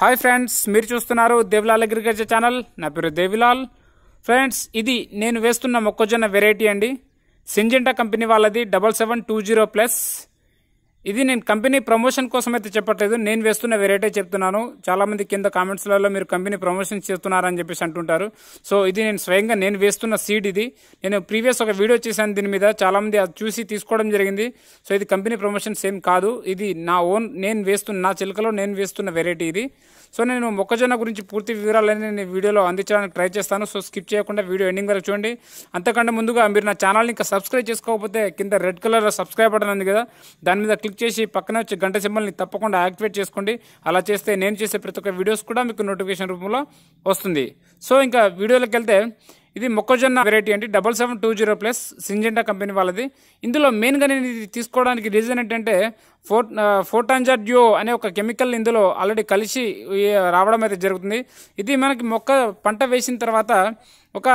hi friends మీరు చూస్తున్నారు Devilal agriculture channel నా పేరు దేవిలాల్ ఫ్రెండ్స్ ఇది నేను వేస్తున్న మొక్కజొన్న వెరైటీ అండి సింజెంటా కంపెనీ వాళ్ళది double seven two zero plus ఇది నేను కంపెనీ ప్రమోషన్ కోసం అయితే చెప్పట్లేదు నేను వేస్తున్న వెరైటీ చెప్తున్నాను చాలామంది కింద కామెంట్స్లలో మీరు కంపెనీ ప్రమోషన్ చేస్తున్నారని చెప్పేసి అంటుంటారు సో ఇది నేను స్వయంగా నేను వేస్తున్న సీడ్ ఇది నేను ప్రీవియస్ ఒక వీడియో చేశాను దీని మీద చాలామంది అది చూసి తీసుకోవడం జరిగింది సో ఇది కంపెనీ ప్రమోషన్ సేమ్ కాదు ఇది నా ఓన్ నేను వేస్తున్న నా చిలుకలో నేను వేస్తున్న వెరైటీ ఇది సో నేను మొక్కజొన్న గురించి పూర్తి వివరాలన్నీ నేను వీడియోలో అందించడానికి ట్రై చేస్తాను సో స్కిప్ చేయకుండా వీడియో ఎండింగ్ వరకు చూడండి అంతకంటే ముందుగా మీరు నా ఛానల్ని ఇంకా సబ్స్క్రైబ్ చేసుకోకపోతే కింద రెడ్ కలర్లో సబ్స్క్రైబ్ బటన్ ఉంది కదా దాని మీద క్లిక్ చేసి పక్కన వచ్చే గంట సింబల్ని తప్పకుండా యాక్టివేట్ చేసుకోండి అలా చేస్తే నేను చేసే ప్రతి ఒక్క వీడియోస్ కూడా మీకు నోటిఫికేషన్ రూపంలో వస్తుంది సో ఇంకా వీడియోలోకి వెళ్తే ఇది మొక్కజొన్న వెరైటీ అంటే double seven two zero plus Syngenta company వాళ్ళది ఇందులో మెయిన్గా నేను ఇది తీసుకోవడానికి రీజన్ ఏంటంటే ఫో ఫోటాంజాడ్యో అనే ఒక కెమికల్ ఇందులో ఆల్రెడీ కలిసి రావడం అయితే జరుగుతుంది ఇది మనకి మొక్క పంట వేసిన తర్వాత ఒక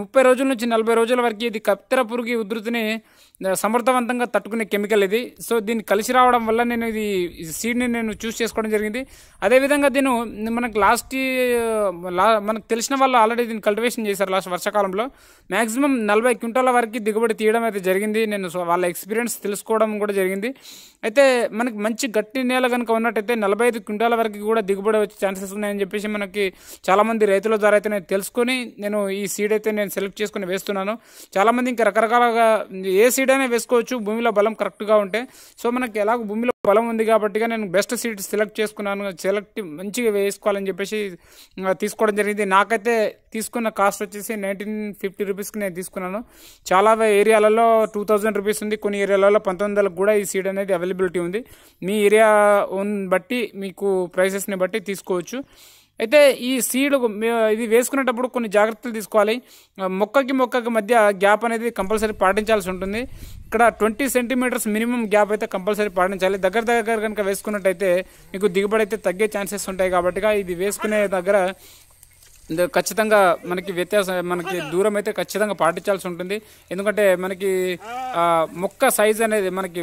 ముప్పై రోజుల నుంచి నలభై రోజుల వరకు ఇది కత్తెర పురుగు ఉధృతిని సమర్థవంతంగా తట్టుకునే కెమికల్ ఇది సో దీన్ని కలిసి రావడం వల్ల నేను ఇది సీడ్ని నేను చూస్ చేసుకోవడం జరిగింది అదేవిధంగా దీన్ని మనకు లాస్ట్ లా మనకు తెలిసిన వాళ్ళు ఆల్రెడీ దీన్ని కల్టివేషన్ చేశారు లాస్ట్ వర్షాకాలంలో మ్యాక్సిమం నలభై క్వింటాల వరకు దిగుబడి తీయడం అయితే జరిగింది నేను వాళ్ళ ఎక్స్పీరియన్స్ తెలుసుకోవడం కూడా జరిగింది అయితే మనకి మంచి గట్టి నేల కనుక ఉన్నట్టయితే నలభై ఐదు క్వింటాల వరకు కూడా దిగుబడి వచ్చే ఛాన్సెస్ ఉన్నాయని చెప్పేసి మనకి చాలామంది రైతుల ద్వారా అయితే నేను తెలుసుకొని నేను ఈ సీడ్ అయితే నేను సెలెక్ట్ చేసుకుని వేస్తున్నాను చాలామంది ఇంకా రకరకాలుగా ఏ సీడ్ సీడైనా వేసుకోవచ్చు భూమిలో బలం కరెక్ట్గా ఉంటే సో మనకి ఎలాగో భూమిలో బలం ఉంది కాబట్టిగా నేను బెస్ట్ సీడ్ సెలెక్ట్ చేసుకున్నాను సెలెక్ట్ మంచిగా వేసుకోవాలని చెప్పేసి తీసుకోవడం జరిగింది నాకైతే తీసుకున్న కాస్ట్ వచ్చేసి నైన్టీన్ ఫిఫ్టీ రూపీస్కి నేను తీసుకున్నాను చాలా ఏరియాలలో టూ థౌజండ్ రూపీస్ ఉంది కొన్ని ఏరియాలలో పంతొమ్మిది కూడా ఈ సీడ్ అనేది అవైలబిలిటీ ఉంది మీ ఏరియా బట్టి మీకు ప్రైసెస్ని బట్టి తీసుకోవచ్చు అయితే ఈ సీడ్ ఇది వేసుకునేటప్పుడు కొన్ని జాగ్రత్తలు తీసుకోవాలి మొక్కకి మొక్కకి మధ్య గ్యాప్ అనేది కంపల్సరీ పాటించాల్సి ఉంటుంది ఇక్కడ ట్వంటీ సెంటీమీటర్స్ మినిమం గ్యాప్ అయితే కంపల్సరీ పాటించాలి దగ్గర దగ్గర కనుక వేసుకున్నట్టయితే మీకు దిగుబడి అయితే తగ్గే ఛాన్సెస్ ఉంటాయి కాబట్టి ఇది వేసుకునే దగ్గర ఖచ్చితంగా మనకి వ్యత్యాసం మనకి దూరం అయితే ఖచ్చితంగా పాటించాల్సి ఉంటుంది ఎందుకంటే మనకి మొక్క సైజ్ అనేది మనకి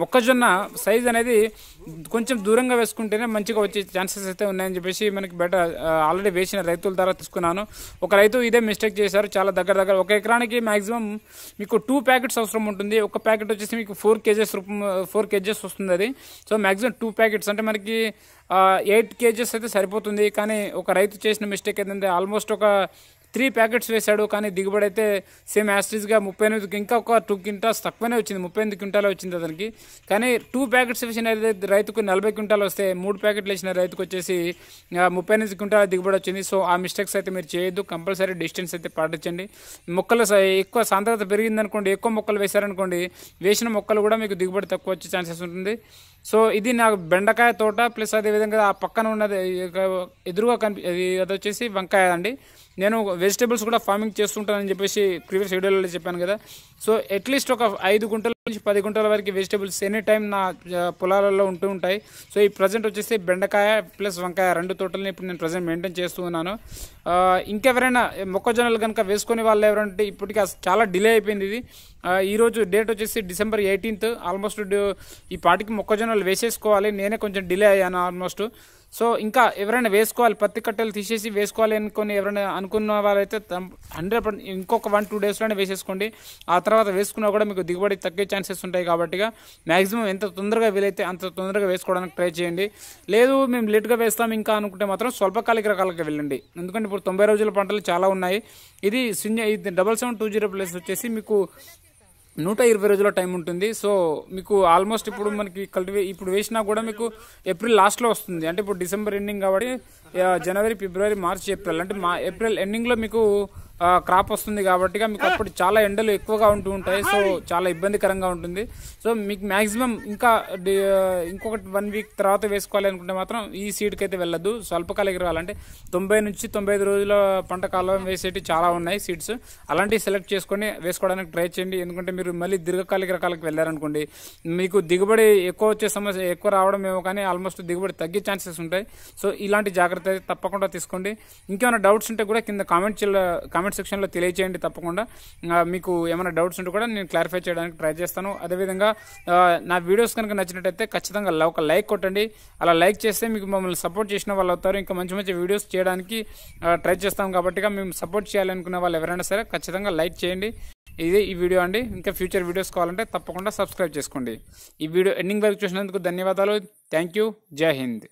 మొక్కజొన్న సైజ్ అనేది కొంచెం దూరంగా వేసుకుంటేనే మంచిగా వచ్చే ఛాన్సెస్ అయితే ఉన్నాయని చెప్పేసి మనకి బెటర్ ఆల్రెడీ వేసిన రైతుల ద్వారా తీసుకున్నాను ఒక రైతు ఇదే మిస్టేక్ చేశారు చాలా దగ్గర దగ్గర ఒక ఎకరానికి మ్యాక్సిమం మీకు టూ ప్యాకెట్స్ అవసరం ఉంటుంది ఒక ప్యాకెట్ వచ్చేసి మీకు ఫోర్ కేజెస్ ఫోర్ కేజెస్ వస్తుంది అది సో మ్యాక్సిమం టూ ప్యాకెట్స్ అంటే మనకి ఎయిట్ కేజెస్ అయితే సరిపోతుంది కానీ ఒక రైతు చేసిన మిస్టేక్ ఏంటంటే ఆల్మోస్ట్ ఒక త్రీ ప్యాకెట్స్ వేశాడు కానీ దిగుబడి అయితే సేమ్ యాస్ట్రీస్గా ముప్పై ఎనిమిదికి ఇంకా ఒక టూ క్వింటాల్స్ తక్కువనే వచ్చింది ముప్పై ఎనిమిది క్వింటాలే వచ్చింది అతనికి కానీ టూ ప్యాకెట్స్ వేసిన రైతుకు నలభై క్వింటాలు వస్తే మూడు ప్యాకెట్లు వేసిన రైతుకు వచ్చేసి ముప్పై ఎనిమిది క్వింటాల దిగుబడి వచ్చింది సో ఆ మిస్టేక్స్ అయితే మీరు చేయొద్దు కంపల్సరీ డిస్టెన్స్ అయితే పాటించండి మొక్కలు ఎక్కువ సాంద్రత పెరిగిందనుకోండి ఎక్కువ మొక్కలు వేశారనుకోండి వేసిన మొక్కలు కూడా మీకు దిగుబడి తక్కువ వచ్చే ఛాన్సెస్ ఉంటుంది సో ఇది నాకు బెండకాయ తోట ప్లస్ అదేవిధంగా ఆ పక్కన ఉన్నది ఎదురుగా కనిపి అది అది వచ్చేసి వంకాయ అండి నేను వెజిటేబుల్స్ కూడా ఫార్మింగ్ చేస్తుంటానని చెప్పేసి ప్రీవియస్ వీడియోలో చెప్పాను కదా సో అట్లీస్ట్ ఒక ఐదు గుంటల నుంచి పది గుంటల వరకు వెజిటేబుల్స్ ఎనీ టైం నా పొలాలలో ఉంటూ ఉంటాయి సో ఈ ప్రజెంట్ వచ్చేసి బెండకాయ ప్లస్ వంకాయ రెండు తోటలని ఇప్పుడు నేను ప్రజెంట్ మెయింటైన్ చేస్తూ ఉన్నాను ఇంకెవరైనా మొక్కజొన్నలు కనుక వేసుకునే వాళ్ళు ఎవరంటే ఇప్పటికీ చాలా డిలే అయిపోయింది ఇది ఈరోజు డేట్ వచ్చేసి డిసెంబర్ ఎయిటీన్త్ ఆల్మోస్ట్ ఈ పాటికి మొక్కజొన్నలు వేసేసుకోవాలి నేనే కొంచెం డిలే అయ్యాను ఆల్మోస్ట్ సో ఇంకా ఎవరైనా వేసుకోవాలి పత్తి కట్టెలు తీసేసి వేసుకోవాలి అనుకొని ఎవరైనా అనుకున్న వాళ్ళైతే హండ్రెడ్ ఇంకొక వన్ టూ డేస్లోనే వేసేసుకోండి ఆ తర్వాత వేసుకున్నా కూడా మీకు దిగుబడి తగ్గే ఛాన్సెస్ ఉంటాయి కాబట్టి మ్యాక్సిమం ఎంత తొందరగా వీలైతే అంత తొందరగా వేసుకోవడానికి ట్రై చేయండి లేదు మేము లేట్గా వేస్తాం ఇంకా అనుకుంటే మాత్రం స్వల్పకాలిక రకాలకి వెళ్ళండి ఎందుకంటే ఇప్పుడు తొంభై రోజుల పంటలు చాలా ఉన్నాయి ఇది సున్య ఇది double seven two zero plus వచ్చేసి మీకు నూట ఇరవై రోజుల టైం ఉంటుంది సో మీకు ఆల్మోస్ట్ ఇప్పుడు మనకి కల్టివే ఇప్పుడు వేసినా కూడా మీకు ఏప్రిల్ లాస్ట్లో వస్తుంది అంటే ఇప్పుడు డిసెంబర్ ఎండింగ్ కాబట్టి జనవరి ఫిబ్రవరి మార్చ్ ఏప్రిల్ అంటే మా ఏప్రిల్ ఎండింగ్లో మీకు క్రాప్ వస్తుంది కాబట్టి మీకు అప్పుడు చాలా ఎండలు ఎక్కువగా ఉంటూ ఉంటాయి సో చాలా ఇబ్బందికరంగా ఉంటుంది సో మీకు మ్యాక్సిమం ఇంకా ఇంకొకటి వన్ వీక్ తర్వాత వేసుకోవాలి అనుకుంటే మాత్రం ఈ సీడ్కి అయితే వెళ్ళదు స్వల్పకాలిక రావాలంటే తొంభై నుంచి తొంభై ఐదు రోజుల పంట కాలం వేసేటి చాలా ఉన్నాయి సీడ్స్ అలాంటివి సెలెక్ట్ చేసుకొని వేసుకోవడానికి ట్రై చేయండి ఎందుకంటే మీరు మళ్ళీ దీర్ఘకాలిక రకాలకు వెళ్ళారనుకోండి మీకు దిగుబడి ఎక్కువ వచ్చే సమస్య ఎక్కువ రావడం ఏమో కానీ ఆల్మోస్ట్ దిగుబడి తగ్గే ఛాన్సెస్ ఉంటాయి సో ఇలాంటి జాగ్రత్త తప్పకుండా తీసుకోండి ఇంకేమైనా డౌట్స్ ఉంటే కూడా కింద కామెంట్ కామెంట్ కామెంట్ సెక్షన్లో తెలియచేయండి తప్పకుండా మీకు ఏమైనా డౌట్స్ ఉంటే కూడా నేను క్లారిఫై చేయడానికి ట్రై చేస్తాను అదేవిధంగా నా వీడియోస్ కనుక నచ్చినట్టయితే ఖచ్చితంగా ఒక లైక్ కొట్టండి అలా లైక్ చేస్తే మీకు మమ్మల్ని సపోర్ట్ చేసిన వాళ్ళు అవుతారు ఇంకా మంచి మంచి వీడియోస్ చేయడానికి ట్రై చేస్తాం కాబట్టి మేము సపోర్ట్ చేయాలనుకునే వాళ్ళు ఎవరైనా సరే ఖచ్చితంగా లైక్ చేయండి ఇది ఈ వీడియో అండి ఇంకా ఫ్యూచర్ వీడియోస్ కావాలంటే తప్పకుండా సబ్స్క్రైబ్ చేసుకోండి ఈ వీడియో ఎండింగ్ వరకు చూసినందుకు ధన్యవాదాలు థ్యాంక్ జై హింద్